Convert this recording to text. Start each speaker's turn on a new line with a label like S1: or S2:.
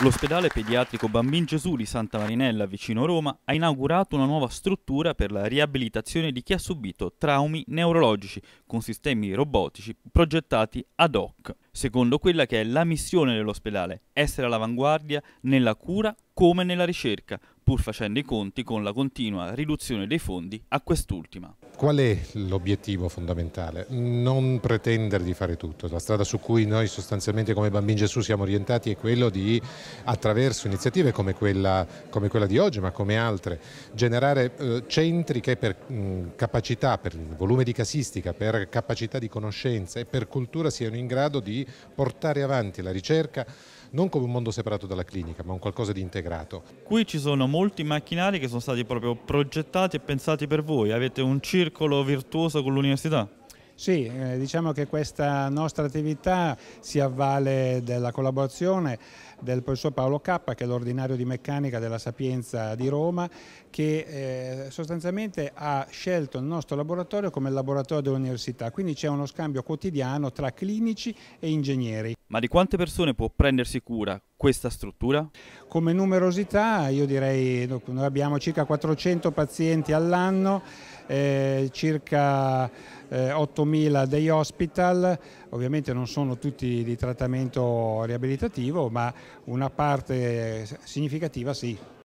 S1: L'ospedale pediatrico Bambin Gesù di Santa Marinella, vicino Roma, ha inaugurato una nuova struttura per la riabilitazione di chi ha subito traumi neurologici con sistemi robotici progettati ad hoc, secondo quella che è la missione dell'ospedale, essere all'avanguardia nella cura come nella ricerca, pur facendo i conti con la continua riduzione dei fondi a quest'ultima. Qual
S2: è l'obiettivo fondamentale? Non pretendere di fare tutto. La strada su cui noi sostanzialmente come Bambini Gesù siamo orientati è quella di, attraverso iniziative come quella, come quella di oggi, ma come altre, generare eh, centri che per mh, mm, capacità, per volume di casistica, per capacità di conoscenza e per cultura siano in grado di portare avanti la ricerca non come un mondo separato dalla clinica, ma un qualcosa di integrato.
S1: Qui ci sono molti macchinari che sono stati proprio progettati e pensati per voi, avete un circolo virtuoso con l'università?
S3: Sì, eh, diciamo che questa nostra attività si avvale della collaborazione del professor Paolo Cappa che è l'ordinario di meccanica della Sapienza di Roma che eh, sostanzialmente ha scelto il nostro laboratorio come laboratorio dell'università, quindi c'è uno scambio quotidiano tra clinici e ingegneri.
S1: Ma di quante persone può prendersi cura questa struttura? Come numerosità
S3: io direi noi abbiamo circa 400 pazienti all'anno eh, circa eh, 8.000 dei hospital, ovviamente non sono tutti di trattamento riabilitativo ma una parte significativa sì.